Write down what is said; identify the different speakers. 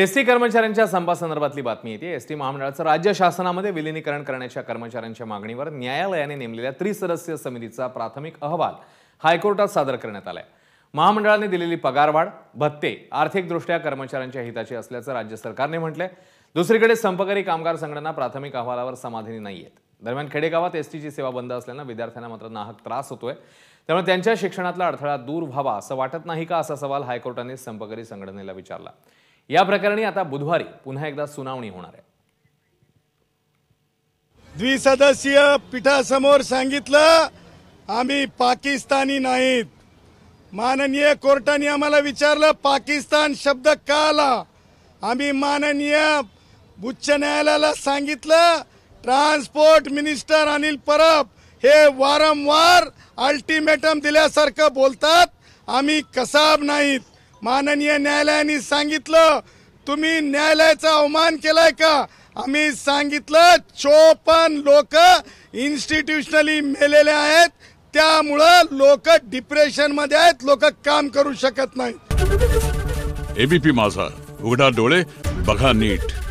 Speaker 1: ST कर्मचाऱ्यांच्या संपासंदर्भातली बातमी येते एसटी महामंडळाचं राज्य शासनामध्ये विलिनीकरण करण्याच्या कर्मचाऱ्यांच्या मागणीवर न्यायालयाने नेमलेल्या त्रिसदस्य समितीचा प्राथमिक अहवाल हायकोर्टात सादर करण्यात आलाय महामंडळाने दिलेली पगारवाढ भत्ते आर्थिकदृष्ट्या कर्मचाऱ्यांच्या हिताची असल्याचं राज्य सरकारने म्हटलंय दुसरीकडे संपकरी कामगार संघटना प्राथमिक अहवालावर समाधानी नाहीयेत दरम्यान खेडेगावात एसटीची सेवा बंद असल्यानं विद्यार्थ्यांना मात्र नाहक त्रास होतोय त्यामुळे त्यांच्या शिक्षणातला अडथळा दूर व्हावा असं वाटत नाही का असा सवाल हायकोर्टाने संपकरी संघटनेला विचारला या प्रकरणी
Speaker 2: आता बुधवारी पुन्हा एकदा सुनावणी होणार आहे द्विसदस्यीय पीठासमोर सांगितलं आम्ही पाकिस्तानी नाहीत माननीय कोर्टाने आम्हाला विचारलं पाकिस्तान शब्द का आला आम्ही माननीय उच्च न्यायालयाला सांगितलं ट्रान्सपोर्ट मिनिस्टर अनिल परब हे वारंवार अल्टिमेटम दिल्यासारखं बोलतात आम्ही कसाब नाहीत माननीय न्यायालयाने सांगितलं तुम्ही न्यायालयाचा अवमान केलाय का आम्ही सांगितलं चोपन लोक इन्स्टिट्यूशनली मेलेले आहेत त्यामुळं लोक डिप्रेशन मध्ये आहेत लोक काम करू शकत नाही
Speaker 3: एबीपी माझा उघडा डोळे बघा नीट